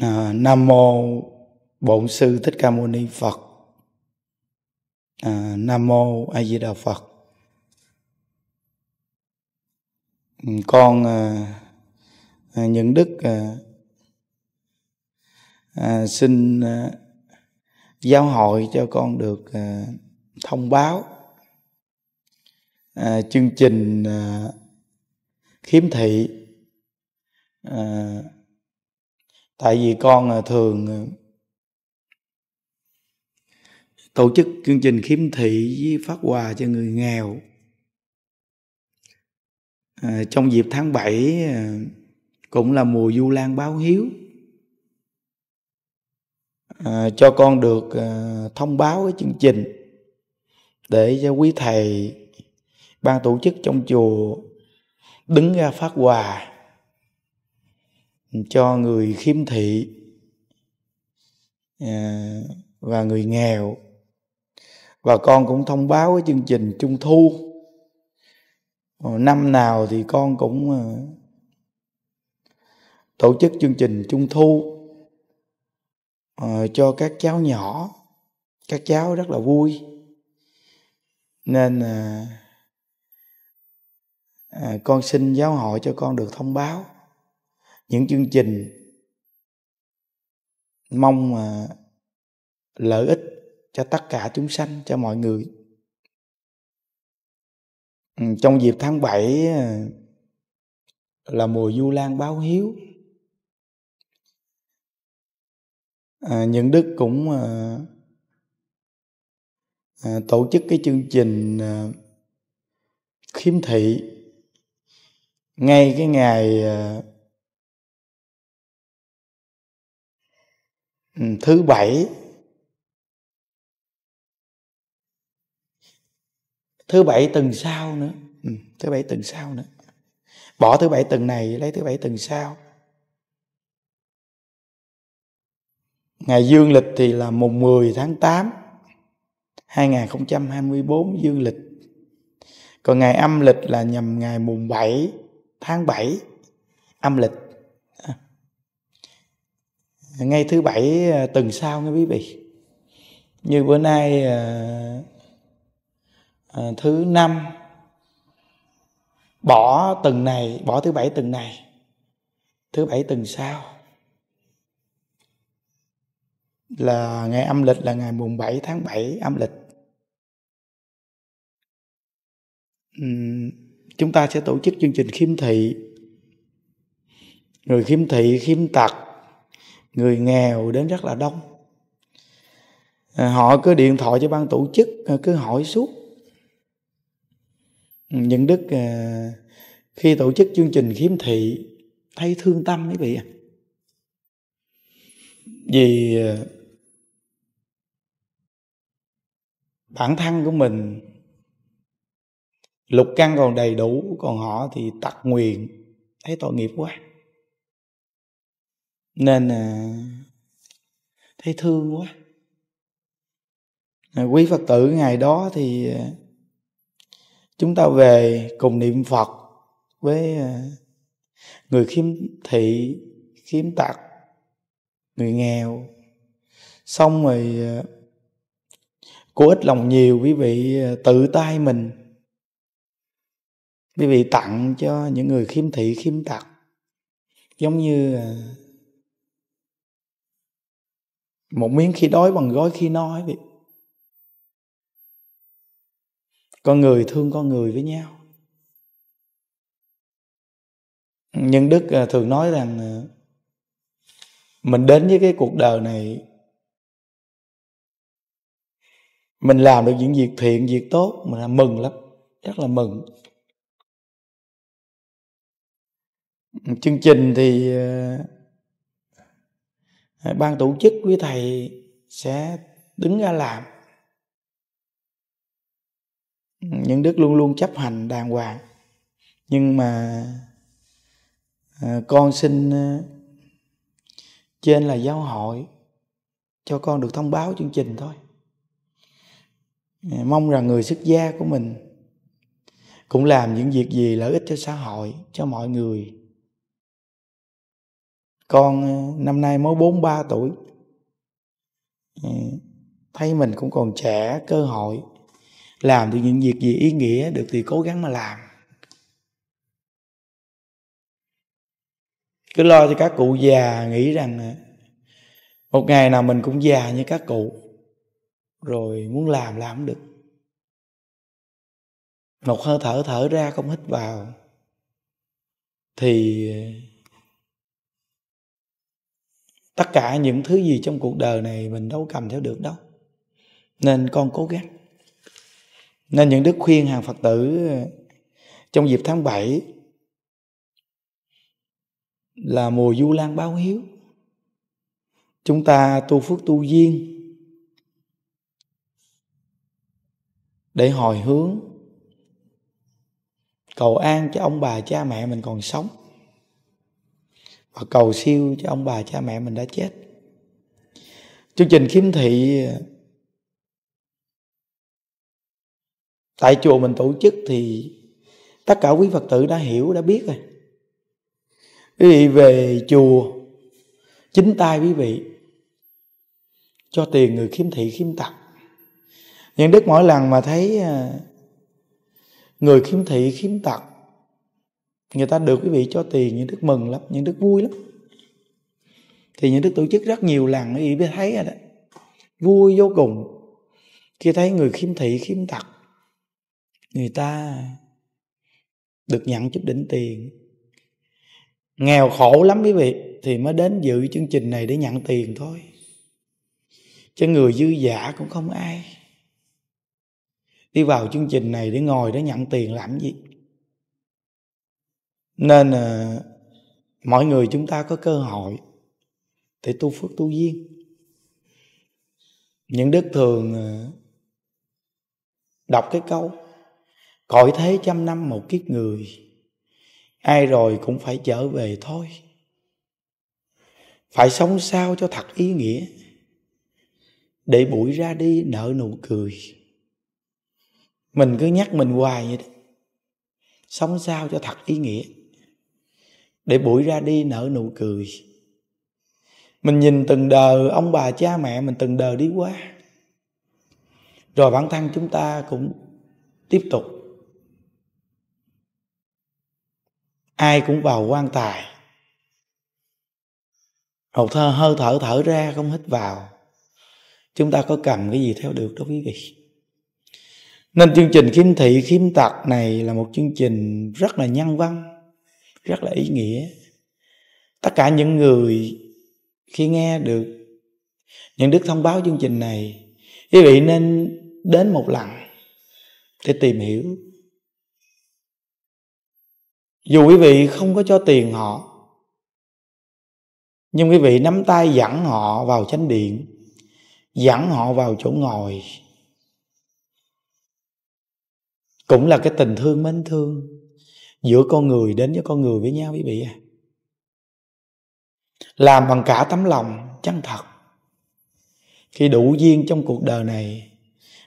à, nam mô bổn sư thích ca mâu ni phật à, nam mô a di đà phật ừ, con à, à, những đức à, à, xin à, giáo hội cho con được à, thông báo à, chương trình à, khiếm thị à, tại vì con à, thường à, tổ chức chương trình khiếm thị với phát quà cho người nghèo à, trong dịp tháng 7 à, cũng là mùa du lan báo hiếu à, cho con được à, thông báo cái chương trình để cho quý thầy ban tổ chức trong chùa đứng ra phát quà cho người khiêm thị à, và người nghèo và con cũng thông báo cái chương trình trung thu ờ, năm nào thì con cũng ờ, tổ chức chương trình trung thu ờ, cho các cháu nhỏ các cháu rất là vui nên à, à, con xin giáo hội cho con được thông báo những chương trình mong mà lợi ích cho tất cả chúng sanh cho mọi người ừ, trong dịp tháng 7 à, là mùa du lan báo hiếu à, những đức cũng à, à, tổ chức cái chương trình à, khiếm thị ngay cái ngày à, Ừ, thứ bảy thứ bảy tuần sau nữa ừ, thứ bảy tuần sau nữa bỏ thứ bảy tuần này lấy thứ bảy tuần sau ngày dương lịch thì là mùng 10 tháng 8 2024 dương lịch còn ngày âm lịch là nhằm ngày mùng 7 tháng 7 âm lịch ngay thứ bảy à, tuần sau nghe quý vị như bữa nay à, à, thứ năm bỏ tuần này bỏ thứ bảy tuần này thứ bảy tuần sau là ngày âm lịch là ngày mùng 7 tháng 7 âm lịch chúng ta sẽ tổ chức chương trình khiêm thị người khiêm thị khiêm tật người nghèo đến rất là đông à, họ cứ điện thoại cho ban tổ chức à, cứ hỏi suốt những đức à, khi tổ chức chương trình khiếm thị thấy thương tâm quý vị vì bản thân của mình lục căn còn đầy đủ còn họ thì tật nguyền thấy tội nghiệp quá nên à, thấy thương quá à, quý phật tử ngày đó thì à, chúng ta về cùng niệm phật với à, người khiếm thị khiếm tật người nghèo xong rồi à, ờ, của ít lòng nhiều quý vị tự tay mình quý vị tặng cho những người khiếm thị khiếm tật giống như à, một miếng khi đói bằng gói khi no ấy vậy con người thương con người với nhau nhưng đức à, thường nói rằng à, mình đến với cái cuộc đời này mình làm được những việc thiện việc tốt mình là mừng lắm rất là mừng chương trình thì à, ban tổ chức quý thầy sẽ đứng ra làm những đức luôn luôn chấp hành đàng hoàng nhưng mà à, con xin à, trên là giáo hội cho con được thông báo chương trình thôi à, mong rằng người xuất gia của mình cũng làm những việc gì lợi ích cho xã hội cho mọi người con ờ, năm nay mới 43 tuổi ờ, thấy mình cũng còn trẻ cơ hội làm được những việc gì ý nghĩa được thì cố gắng mà làm cứ lo cho các cụ già nghĩ rằng ờ, một ngày nào mình cũng già như các cụ rồi muốn làm làm cũng được một hơi thở thở ra không hít vào thì tất cả những thứ gì trong cuộc đời này mình đâu cầm theo được đâu nên con cố gắng nên những đức khuyên hàng phật tử ờ, trong dịp tháng 7 là mùa du lan báo hiếu chúng ta tu phước tu duyên để hồi hướng cầu an cho ông bà cha mẹ mình còn sống và cầu siêu cho ông bà cha mẹ mình đã chết chương trình khiếm thị tại chùa mình tổ chức thì tất cả quý phật tử đã hiểu đã biết rồi quý vị về chùa chính tay quý vị cho tiền người khiếm thị khiếm tật nhưng đức mỗi lần mà thấy à, người khiếm thị khiếm tật người ta được quý vị cho tiền những đức mừng lắm những đức vui lắm thì những đức tổ chức rất nhiều lần quý vị thấy rồi đó vui vô cùng khi thấy người khiếm thị khiếm tật người ta được nhận chút đỉnh tiền nghèo khổ lắm quý vị thì mới đến dự chương trình này để nhận tiền thôi chứ người dư giả cũng không ai đi vào chương trình này để ngồi để nhận tiền làm gì nên à, mọi người chúng ta có cơ hội để tu phước tu duyên những đức thường à, đọc cái câu cõi thế trăm năm một kiếp người ai rồi cũng phải trở về thôi phải sống sao cho thật ý nghĩa để buổi ra đi nở nụ cười mình cứ nhắc mình hoài vậy đó sống sao cho thật ý nghĩa để bụi ra đi nở nụ cười mình nhìn từng đời ông bà cha mẹ mình từng đời đi qua rồi bản thân chúng ta cũng tiếp tục ai cũng vào quan tài hột thơ hơi thở thở ra không hít vào chúng ta có cầm cái gì theo được đó quý vị nên chương trình khiếm thị khiếm tật này là một chương trình rất là nhân văn rất là ý nghĩa tất cả những người khi nghe được những đức thông báo chương trình này quý vị nên đến một lần để tìm hiểu dù quý vị không có cho tiền họ nhưng quý vị nắm tay dẫn họ vào chánh điện dẫn họ vào chỗ ngồi cũng là cái tình thương mến thương giữa con người đến với con người với nhau quý vị à làm bằng cả tấm lòng chân thật khi đủ duyên trong cuộc đời này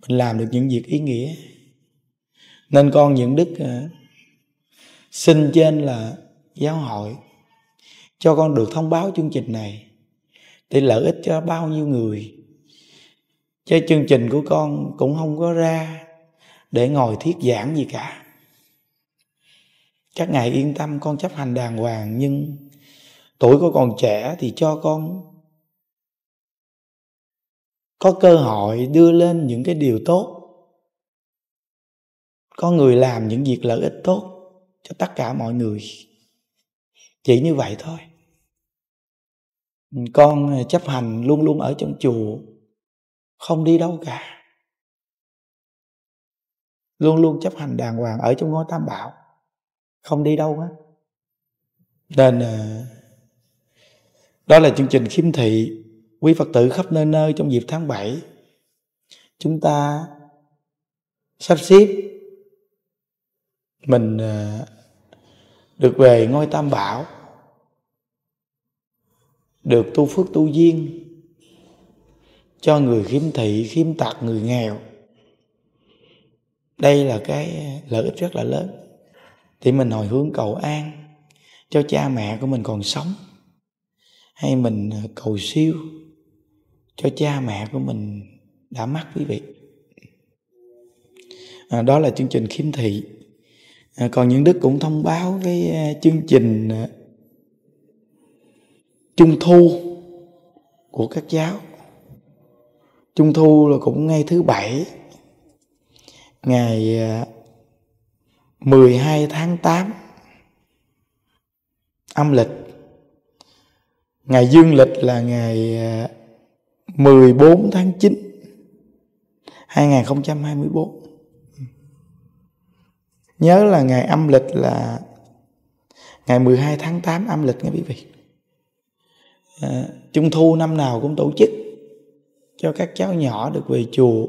mình làm được những việc ý nghĩa nên con những đức ờ, xin trên là giáo hội cho con được thông báo chương trình này để lợi ích cho bao nhiêu người chứ chương trình của con cũng không có ra để ngồi thiết giảng gì cả các ngài yên tâm con chấp hành đàng hoàng nhưng tuổi của còn trẻ thì cho con có cơ hội đưa lên những cái điều tốt có người làm những việc lợi ích tốt cho tất cả mọi người chỉ như vậy thôi con chấp hành luôn luôn ở trong chùa không đi đâu cả luôn luôn chấp hành đàng hoàng ở trong ngôi tam bảo không đi đâu hết nên à, đó là chương trình khiếm thị quý phật tử khắp nơi nơi trong dịp tháng 7 chúng ta sắp xếp mình à, được về ngôi tam bảo được tu phước tu duyên cho người khiếm thị khiếm tật người nghèo đây là cái lợi ích rất là lớn thì mình hồi hướng cầu an cho cha mẹ của mình còn sống hay mình ờ, cầu siêu cho cha mẹ của mình đã mất quý vị à, đó là chương trình khiếm thị à, còn những đức cũng thông báo cái ờ, chương trình ờ, trung thu của các giáo trung thu là cũng ngay thứ bảy ngày 12 tháng 8 âm lịch ngày dương lịch là ngày 14 à, tháng 9 2024 nhớ là ngày âm lịch là ngày 12 tháng 8 âm lịch nghe quý vị à, trung thu năm nào cũng tổ chức cho các cháu nhỏ được về chùa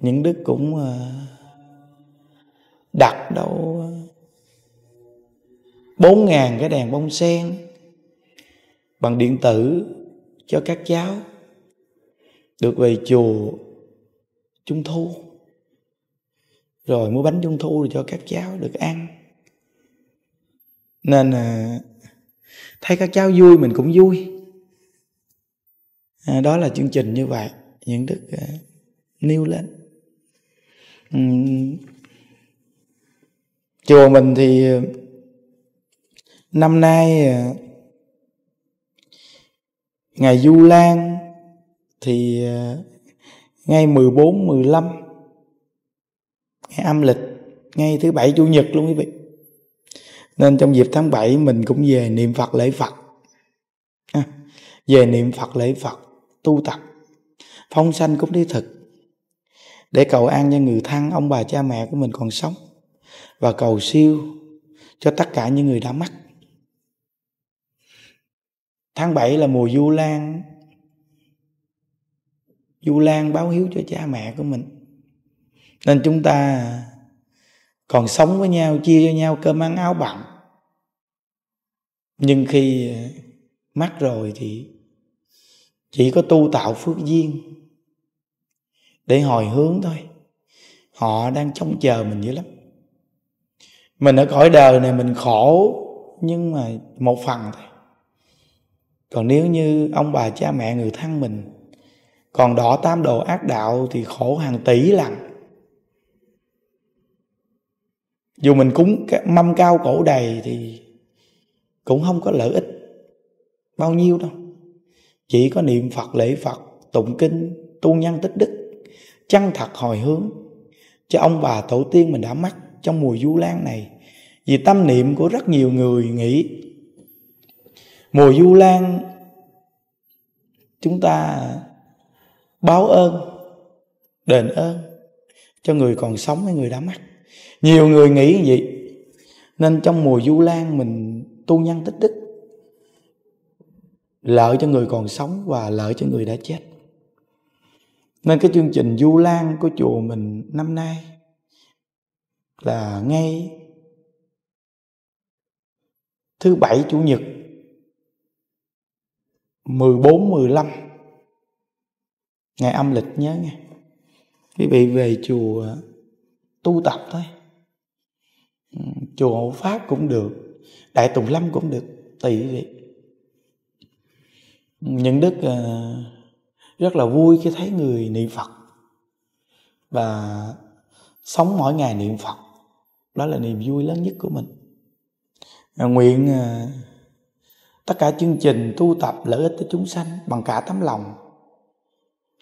những đức cũng à, đặt đâu bốn ngàn cái đèn bông sen bằng điện tử cho các cháu được về chùa trung thu rồi mua bánh trung thu cho các cháu được ăn nên à, thấy các cháu vui mình cũng vui à, đó là chương trình như vậy những đức à, nêu lên chùa mình thì năm nay à, ngày Du Lan thì à, ngay 14 15 ngày âm lịch ngay thứ bảy chủ nhật luôn quý vị. Nên trong dịp tháng 7 mình cũng về niệm Phật lễ Phật. À, về niệm Phật lễ Phật, tu tập. Phong sanh cũng đi thực để cầu an cho người thân ông bà cha mẹ của mình còn sống và cầu siêu cho tất cả những người đã mất. tháng 7 là mùa du lan du lan báo hiếu cho cha mẹ của mình nên chúng ta còn sống với nhau chia cho nhau cơm ăn áo bặm nhưng khi mất rồi thì chỉ có tu tạo phước duyên để hồi hướng thôi họ đang trông chờ mình dữ lắm mình ở cõi đời này mình khổ nhưng mà một phần thôi còn nếu như ông bà cha mẹ người thân mình còn đỏ tam đồ ác đạo thì khổ hàng tỷ lần dù mình cúng mâm cao cổ đầy thì cũng không có lợi ích bao nhiêu đâu chỉ có niệm phật lễ phật tụng kinh tu nhân tích đức chân thật hồi hướng cho ông bà tổ tiên mình đã mắc trong mùa du lan này vì tâm niệm của rất nhiều người nghĩ mùa du lan chúng ta báo ơn đền ơn cho người còn sống hay người đã mất nhiều người nghĩ vậy nên trong mùa du lan mình tu nhân tích đức lợi cho người còn sống và lợi cho người đã chết nên cái chương trình du lan của chùa mình năm nay là ngay thứ bảy chủ nhật 14 15 ngày âm lịch nhớ nghe quý vị về chùa ờ, tu tập thôi ừ, chùa hộ pháp cũng được đại tùng lâm cũng được tùy quý vị những đức ờ, rất là vui khi thấy người niệm phật và sống mỗi ngày niệm phật đó là niềm vui lớn nhất của mình à, nguyện à, tất cả chương trình tu tập lợi ích cho chúng sanh bằng cả tấm lòng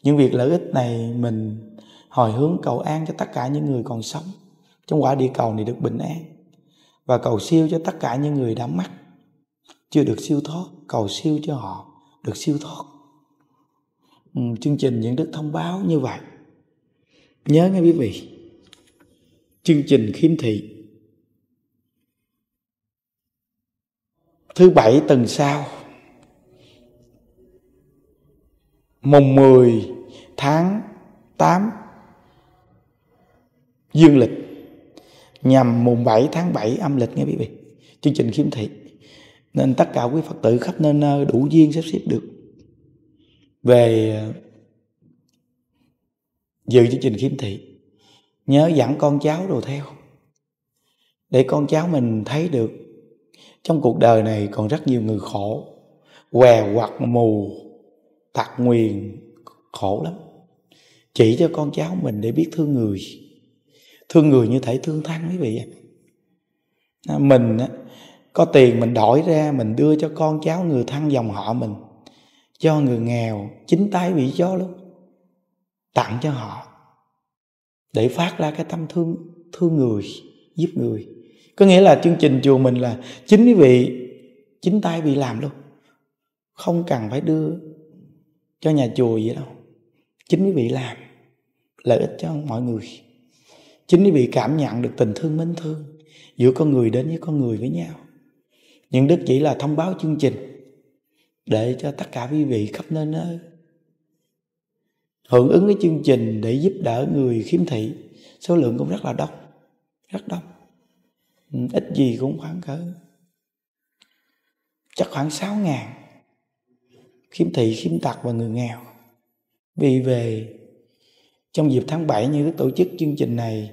những việc lợi ích này mình hồi hướng cầu an cho tất cả những người còn sống trong quả địa cầu này được bình an và cầu siêu cho tất cả những người đã mắc chưa được siêu thoát cầu siêu cho họ được siêu thoát ừ, chương trình những đức thông báo như vậy nhớ nghe quý vị chương trình khiếm thị thứ bảy tuần sau mùng 10 tháng 8 dương lịch nhằm mùng 7 tháng 7 âm lịch nghe quý vị chương trình khiếm thị nên tất cả quý Phật tử khắp nơi nơi đủ duyên sắp xếp được về dự chương trình khiếm thị nhớ dẫn con cháu đồ theo để con cháu mình thấy được trong cuộc đời này còn rất nhiều người khổ què hoặc mù tặc nguyền khổ lắm chỉ cho con cháu mình để biết thương người thương người như thể thương thân quý vị à, mình có tiền mình đổi ra mình đưa cho con cháu người thân dòng họ mình cho người nghèo chính tay bị chó luôn tặng cho họ để phát ra cái tâm thương thương người giúp người có nghĩa là chương trình chùa mình là chính quý vị chính tay bị làm luôn không cần phải đưa cho nhà chùa gì đâu chính quý vị làm lợi ích cho mọi người chính quý vị cảm nhận được tình thương mến thương giữa con người đến với con người với nhau những đức chỉ là thông báo chương trình để cho tất cả quý vị khắp nơi nơi hưởng ứng cái chương trình để giúp đỡ người khiếm thị số lượng cũng rất là đông rất đông ừ, ít gì cũng khoảng cỡ chắc khoảng sáu ngàn khiếm thị khiếm tật và người nghèo vì về trong dịp tháng 7 như tổ chức chương trình này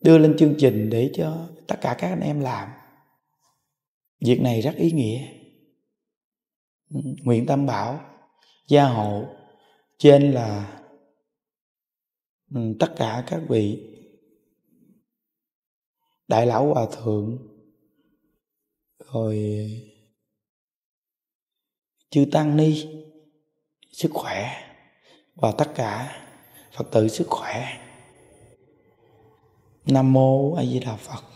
đưa lên chương trình để cho tất cả các anh em làm việc này rất ý nghĩa ừ, nguyện tam bảo gia hộ trên là ừ, tất cả các vị đại lão hòa thượng rồi chư tăng ni sức khỏe và tất cả phật tử sức khỏe nam mô a di đà phật